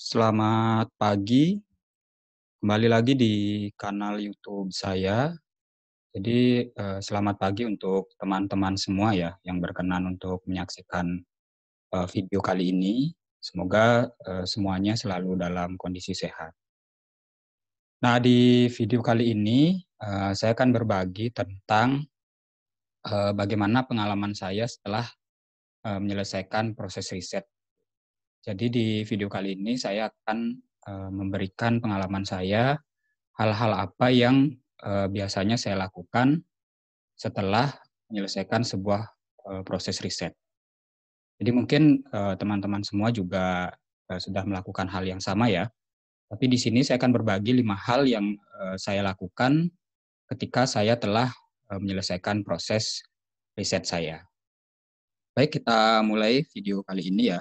Selamat pagi. Kembali lagi di kanal YouTube saya. Jadi eh, selamat pagi untuk teman-teman semua ya yang berkenan untuk menyaksikan eh, video kali ini. Semoga eh, semuanya selalu dalam kondisi sehat. Nah, di video kali ini saya akan berbagi tentang bagaimana pengalaman saya setelah menyelesaikan proses riset jadi di video kali ini saya akan eh, memberikan pengalaman saya hal-hal apa yang eh, biasanya saya lakukan setelah menyelesaikan sebuah eh, proses riset. Jadi mungkin teman-teman semua juga sudah melakukan hal yang sama ya. Tapi di sini saya akan berbagi lima hal yang saya lakukan ketika saya telah menyelesaikan proses riset saya. Baik, kita mulai video kali ini ya.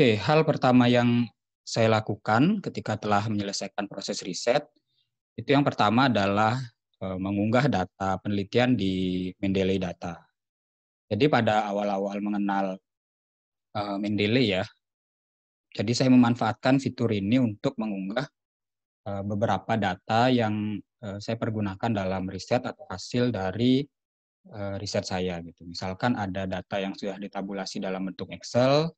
Oke, hal pertama yang saya lakukan ketika telah menyelesaikan proses riset itu yang pertama adalah eh, mengunggah data penelitian di Mendeley Data. Jadi pada awal-awal mengenal eh, Mendeley ya, jadi saya memanfaatkan fitur ini untuk mengunggah eh, beberapa data yang saya pergunakan dalam riset atau hasil dari riset saya gitu. Misalkan ada data yang sudah ditabulasi dalam bentuk Excel,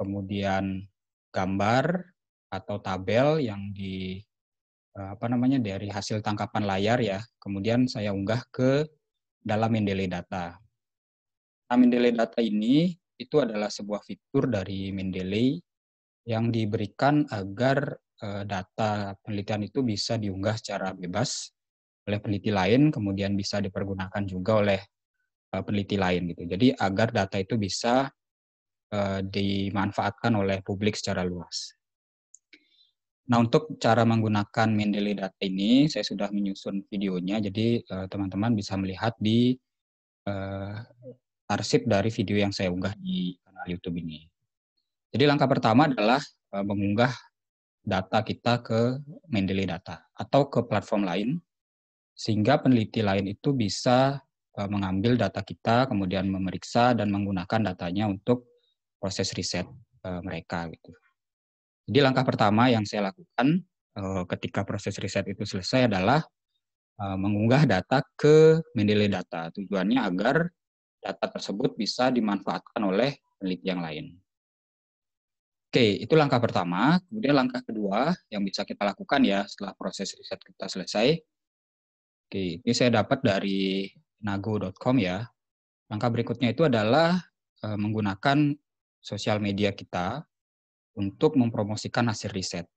kemudian gambar atau tabel yang di eh, apa namanya dari hasil tangkapan layar ya. Kemudian saya unggah ke dalam Mendeley Data. Nah, Mendeley Data ini itu adalah sebuah fitur dari Mendeley yang diberikan agar eh, data penelitian itu bisa diunggah secara bebas oleh peneliti lain, kemudian bisa dipergunakan juga oleh eh, peneliti lain gitu. Jadi agar data itu bisa Eh, dimanfaatkan oleh publik secara luas. Nah, untuk cara menggunakan Mendeley data ini, saya sudah menyusun videonya, jadi eh, teman-teman bisa melihat di uh, arsip dari video yang saya unggah di kanal YouTube ini. Jadi langkah pertama adalah mengunggah data kita ke Mendeley Data atau ke platform lain, sehingga peneliti lain itu bisa mengambil data kita, kemudian memeriksa dan menggunakan datanya untuk proses riset uh, mereka gitu. Jadi langkah pertama yang saya lakukan uh, ketika proses riset itu selesai adalah uh, mengunggah data ke Mendeley Data. Tujuannya agar data tersebut bisa dimanfaatkan oleh peneliti yang lain. Oke, itu langkah pertama. Kemudian langkah kedua yang bisa kita lakukan ya setelah proses riset kita selesai. Oke, ini saya dapat dari nago.com ya. Langkah berikutnya itu adalah menggunakan sosial media kita untuk mempromosikan hasil riset.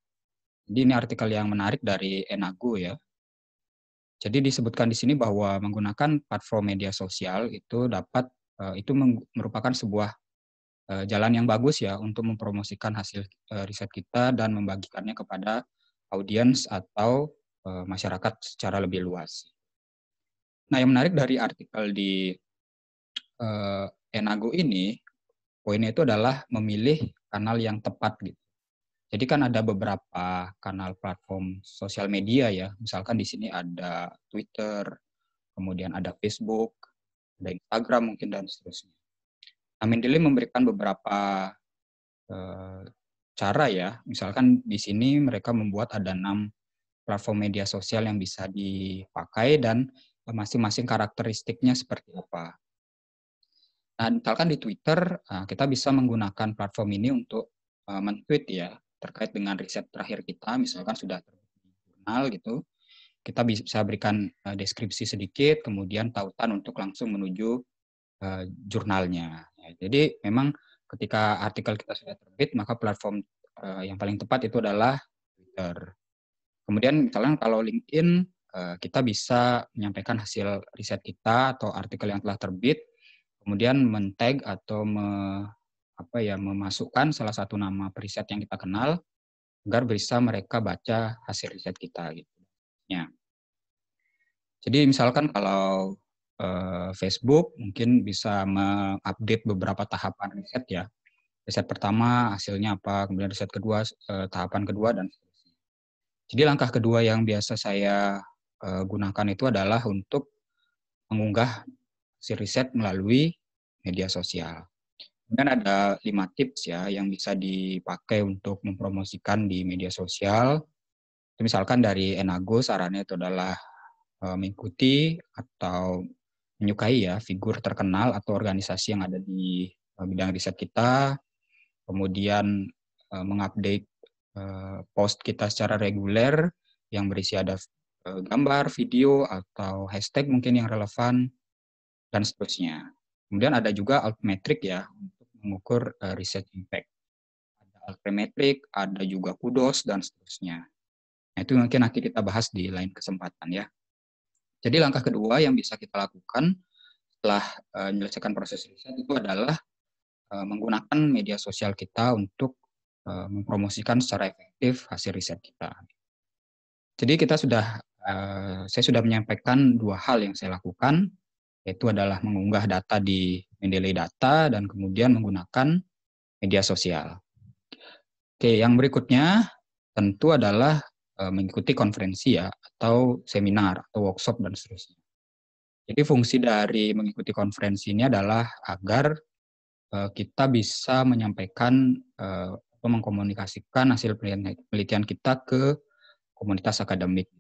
Jadi ini artikel yang menarik dari Enago ya. Jadi disebutkan di sini bahwa menggunakan platform media sosial itu dapat eh, itu merupakan sebuah eh, jalan yang bagus ya untuk mempromosikan hasil eh, riset kita dan membagikannya kepada audiens atau masyarakat secara lebih luas. Nah, yang menarik dari artikel di Enago ini Poinnya itu adalah memilih kanal yang tepat gitu. Jadi kan ada beberapa kanal platform sosial media ya. Misalkan di sini ada Twitter, kemudian ada Facebook, ada Instagram mungkin dan seterusnya. Amin Dili memberikan beberapa eh, cara ya. Misalkan di sini mereka membuat ada enam platform media sosial yang bisa dipakai dan masing-masing karakteristiknya seperti apa. Ah, misalkan di Twitter, ah, kita bisa menggunakan platform ini untuk ah, men-tweet ya, terkait dengan riset terakhir kita, misalkan sudah terbit jurnal gitu, kita bisa berikan deskripsi sedikit, kemudian tautan untuk langsung menuju jurnalnya. Ya, jadi memang ketika artikel kita sudah terbit, maka platform yang paling tepat itu adalah Twitter. Kemudian misalnya kalau LinkedIn, kita bisa menyampaikan hasil riset kita atau artikel yang telah terbit kemudian men-tag atau me, apa ya memasukkan salah satu nama preset yang kita kenal agar bisa mereka baca hasil riset kita gitu. Ya. Jadi misalkan kalau eh, Facebook mungkin bisa mengupdate beberapa tahapan riset ya. Riset pertama hasilnya apa, kemudian riset kedua eh, tahapan kedua dan seterusnya. Jadi langkah kedua yang biasa saya eh, gunakan itu adalah untuk mengunggah si riset melalui media sosial. Kemudian ada lima tips ya yang bisa dipakai untuk mempromosikan di media sosial. Misalkan dari Enago sarannya itu adalah e, mengikuti atau menyukai ya figur terkenal atau organisasi yang ada di e, bidang riset kita. Kemudian e, mengupdate post kita secara reguler yang berisi ada gambar, video atau hashtag mungkin yang relevan dan seterusnya. Kemudian ada juga altmetric ya untuk mengukur uh, eh, riset impact. Ada altmetric, ada juga kudos dan seterusnya. Nah, itu mungkin nanti kita bahas di lain kesempatan ya. Jadi langkah kedua yang bisa kita lakukan setelah uh, menyelesaikan proses riset itu adalah uh, menggunakan media sosial kita untuk uh, mempromosikan secara efektif hasil riset kita. Jadi kita sudah uh, saya sudah menyampaikan dua hal yang saya lakukan yaitu adalah mengunggah data di Mendeley Data dan kemudian menggunakan media sosial. Oke, yang berikutnya tentu adalah eh, mengikuti konferensi ya atau seminar atau workshop dan seterusnya. Jadi fungsi dari mengikuti konferensi ini adalah agar eh, kita bisa menyampaikan eh, atau mengkomunikasikan hasil penelitian kita ke komunitas akademik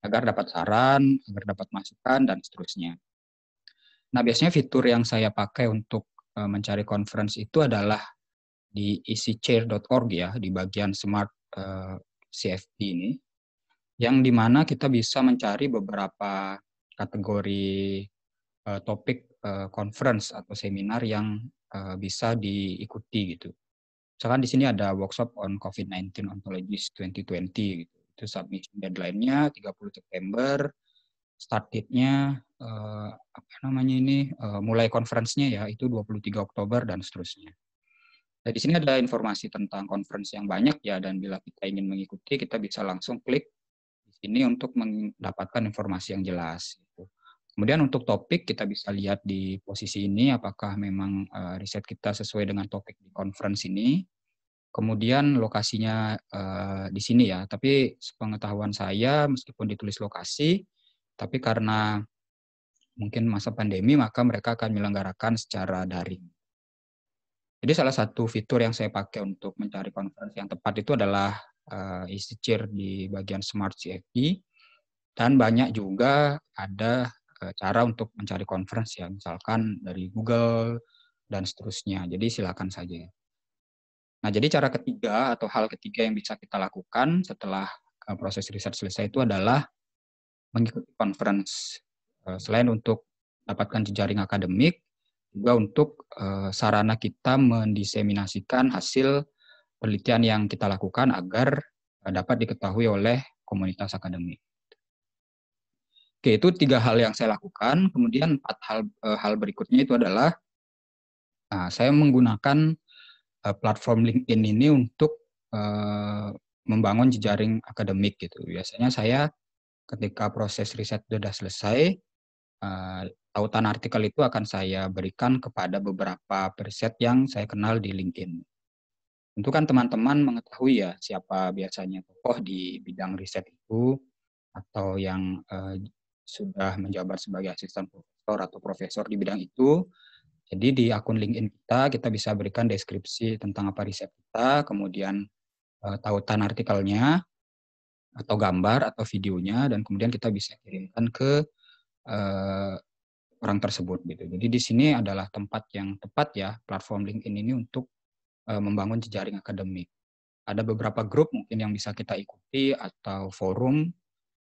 agar dapat saran, agar dapat masukan dan seterusnya. Nah, biasanya fitur yang saya pakai untuk eh, mencari conference itu adalah di easychair.org ya, di bagian smart uh, eh, CFD ini, yang dimana kita bisa mencari beberapa kategori eh, topik uh, conference atau seminar yang bisa diikuti gitu. Misalkan di sini ada workshop on COVID-19 Ontologies 2020 gitu. Itu submission deadline-nya 30 September, start date-nya uh, apa namanya ini uh, mulai konferensinya ya itu 23 Oktober dan seterusnya. Nah, di sini ada informasi tentang konferensi yang banyak ya dan bila kita ingin mengikuti kita bisa langsung klik di sini untuk mendapatkan informasi yang jelas. Gitu. Kemudian untuk topik kita bisa lihat di posisi ini apakah memang uh, riset kita sesuai dengan topik di conference ini. Kemudian lokasinya uh, di sini ya, tapi sepengetahuan saya meskipun ditulis lokasi, tapi karena mungkin masa pandemi maka mereka akan menyelenggarakan secara daring. Jadi salah satu fitur yang saya pakai untuk mencari konferensi yang tepat itu adalah uh, isi di bagian Smart CFD dan banyak juga ada uh, cara untuk mencari konferensi ya misalkan dari Google dan seterusnya. Jadi silakan saja. Nah, jadi cara ketiga atau hal ketiga yang bisa kita lakukan setelah eh, proses riset selesai itu adalah mengikuti conference Eh, selain untuk dapatkan jejaring akademik, juga untuk eh, sarana kita mendiseminasikan hasil penelitian yang kita lakukan agar eh, dapat diketahui oleh komunitas akademik. Oke, itu tiga hal yang saya lakukan. Kemudian empat hal, hal berikutnya itu adalah nah, saya menggunakan platform LinkedIn ini untuk membangun jejaring akademik gitu. Biasanya saya ketika proses riset sudah selesai, Eh, tautan artikel itu akan saya berikan kepada beberapa preset yang saya kenal di LinkedIn. Tentu kan teman-teman mengetahui ya siapa biasanya tokoh di bidang riset itu atau yang eh, sudah menjabat sebagai asisten profesor atau profesor di bidang itu. Jadi di akun LinkedIn kita kita bisa berikan deskripsi tentang apa riset kita, kemudian eh, tautan artikelnya atau gambar atau videonya dan kemudian kita bisa kirimkan ke uh, orang tersebut gitu. Jadi di sini adalah tempat yang tepat ya platform LinkedIn ini untuk uh, membangun jejaring akademik. Ada beberapa grup mungkin yang bisa kita ikuti atau forum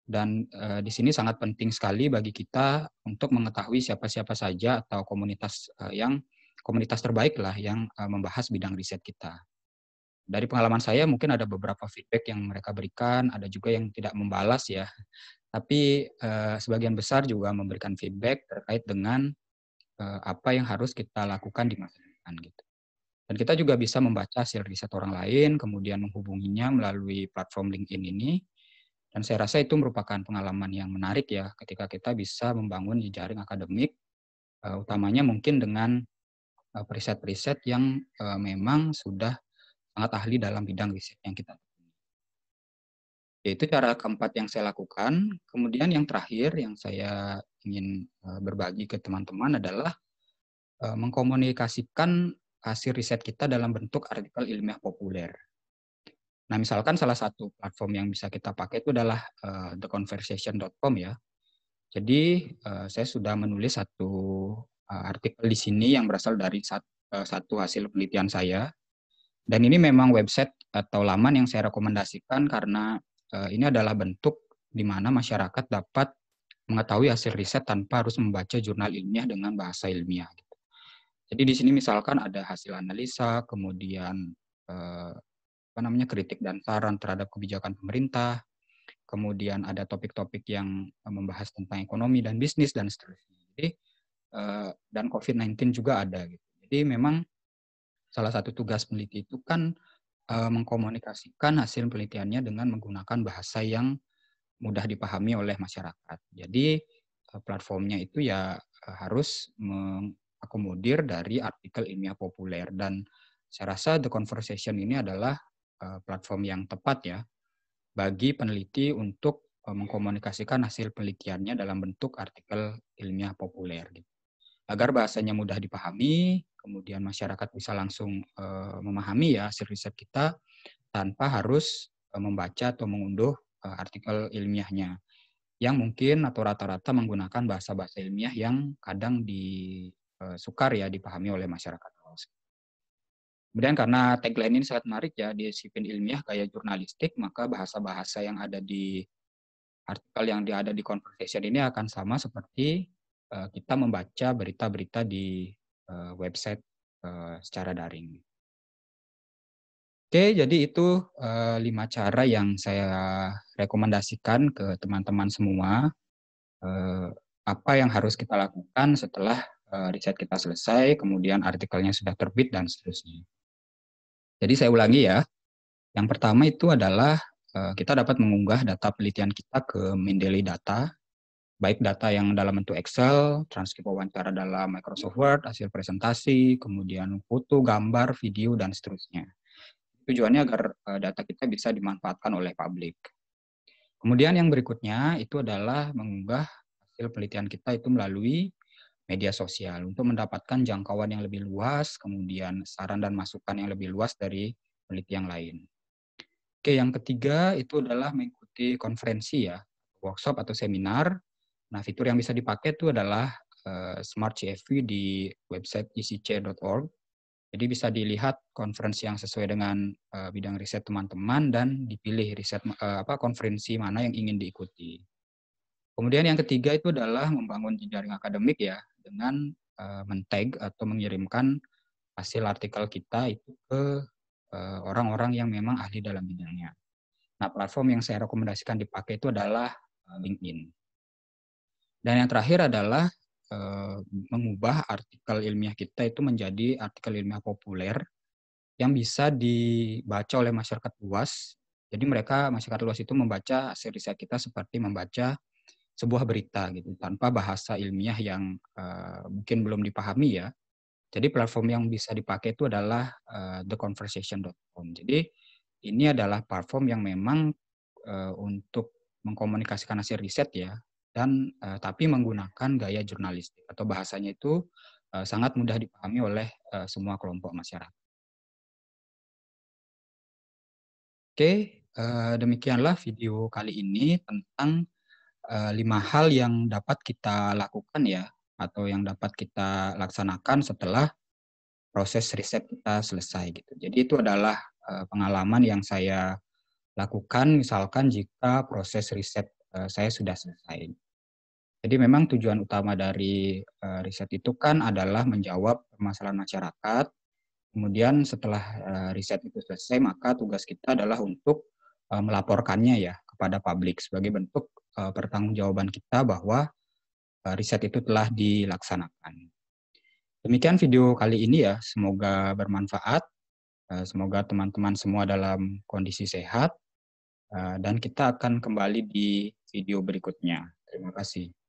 dan uh, di sini sangat penting sekali bagi kita untuk mengetahui siapa-siapa saja atau komunitas uh, yang komunitas terbaik lah yang uh, membahas bidang riset kita. Dari pengalaman saya mungkin ada beberapa feedback yang mereka berikan, ada juga yang tidak membalas ya tapi eh, sebagian besar juga memberikan feedback terkait dengan eh, apa yang harus kita lakukan di masa depan gitu. Dan kita juga bisa membaca hasil riset orang lain, kemudian menghubunginya melalui platform LinkedIn ini. Dan saya rasa itu merupakan pengalaman yang menarik ya ketika kita bisa membangun jejaring akademik, eh, utamanya mungkin dengan eh, periset-periset yang eh, memang sudah sangat ahli dalam bidang riset yang kita itu cara keempat yang saya lakukan. Kemudian yang terakhir yang saya ingin eh, berbagi ke teman-teman adalah eh, mengkomunikasikan hasil riset kita dalam bentuk artikel ilmiah populer. Nah, misalkan salah satu platform yang bisa kita pakai itu adalah eh, theconversation.com ya. Jadi saya sudah menulis satu artikel di sini yang berasal dari satu hasil penelitian saya. Dan ini memang website atau laman yang saya rekomendasikan karena Eh, ini adalah bentuk di mana masyarakat dapat mengetahui hasil riset tanpa harus membaca jurnal ilmiah dengan bahasa ilmiah. Gitu. Jadi di sini misalkan ada hasil analisa, kemudian eh, apa namanya kritik dan saran terhadap kebijakan pemerintah, kemudian ada topik-topik yang membahas tentang ekonomi dan bisnis dan seterusnya. Jadi eh, dan COVID-19 juga ada. Gitu. Jadi memang salah satu tugas peneliti itu kan Eh, mengkomunikasikan hasil penelitiannya dengan menggunakan bahasa yang mudah dipahami oleh masyarakat. Jadi eh, platformnya itu ya eh, harus mengakomodir dari artikel ilmiah populer dan saya rasa The Conversation ini adalah platform yang tepat ya bagi peneliti untuk mengkomunikasikan hasil penelitiannya dalam bentuk artikel ilmiah populer gitu. Agar bahasanya mudah dipahami, kemudian masyarakat bisa langsung eh, memahami ya hasil riset kita tanpa harus eh, membaca atau mengunduh eh, artikel ilmiahnya yang mungkin atau rata-rata menggunakan bahasa-bahasa ilmiah yang kadang disukar ya dipahami oleh masyarakat Kemudian karena tagline ini sangat menarik ya di disiplin ilmiah kayak jurnalistik, maka bahasa-bahasa yang ada di artikel yang ada di conversation ini akan sama seperti kita membaca berita-berita di Eh, website eh, secara daring. Oke, jadi itu eh, lima cara yang saya rekomendasikan ke teman-teman semua. Apa yang harus kita lakukan setelah riset kita selesai, kemudian artikelnya sudah terbit, dan seterusnya. Jadi saya ulangi ya. Yang pertama itu adalah kita dapat mengunggah data penelitian kita ke Mendeley Data baik data yang dalam bentuk Excel, transkrip wawancara dalam Microsoft Word, hasil presentasi, kemudian foto, gambar, video, dan seterusnya. Tujuannya agar eh, data kita bisa dimanfaatkan oleh publik. Kemudian yang berikutnya itu adalah mengunggah hasil penelitian kita itu melalui media sosial untuk mendapatkan jangkauan yang lebih luas, kemudian saran dan masukan yang lebih luas dari peneliti yang lain. Oke, yang ketiga itu adalah mengikuti konferensi ya, workshop atau seminar Nah, fitur yang bisa dipakai itu adalah eh, Smart CFV di website icc.org. E Jadi bisa dilihat konferensi yang sesuai dengan eh, bidang riset teman-teman dan dipilih riset eh, apa konferensi mana yang ingin diikuti. Kemudian yang ketiga itu adalah membangun jejaring akademik ya dengan men mentag atau mengirimkan hasil artikel kita itu ke orang-orang yang memang ahli dalam bidangnya. Nah, platform yang saya rekomendasikan dipakai itu adalah LinkedIn. Dan yang terakhir adalah e, mengubah artikel ilmiah kita itu menjadi artikel ilmiah populer yang bisa dibaca oleh masyarakat luas. Jadi mereka masyarakat luas itu membaca hasil riset kita seperti membaca sebuah berita gitu tanpa bahasa ilmiah yang uh, mungkin belum dipahami ya. Jadi platform yang bisa dipakai itu adalah uh, eh, theconversation.com. Jadi ini adalah platform yang memang uh, untuk mengkomunikasikan hasil riset ya dan uh, tapi menggunakan gaya jurnalistik atau bahasanya itu uh, sangat mudah dipahami oleh uh, semua kelompok masyarakat. Oke, uh, demikianlah video kali ini tentang uh, lima hal yang dapat kita lakukan ya atau yang dapat kita laksanakan setelah proses riset kita selesai gitu. Jadi itu adalah uh, pengalaman yang saya lakukan misalkan jika proses riset Eh, saya sudah selesai. Jadi memang tujuan utama dari eh, riset itu kan adalah menjawab permasalahan masyarakat. Kemudian setelah eh, riset itu selesai, maka tugas kita adalah untuk melaporkannya ya kepada publik sebagai bentuk pertanggungjawaban kita bahwa riset itu telah dilaksanakan. Demikian video kali ini ya, semoga bermanfaat. semoga teman-teman semua dalam kondisi sehat. Eh, dan kita akan kembali di video berikutnya. Terima kasih.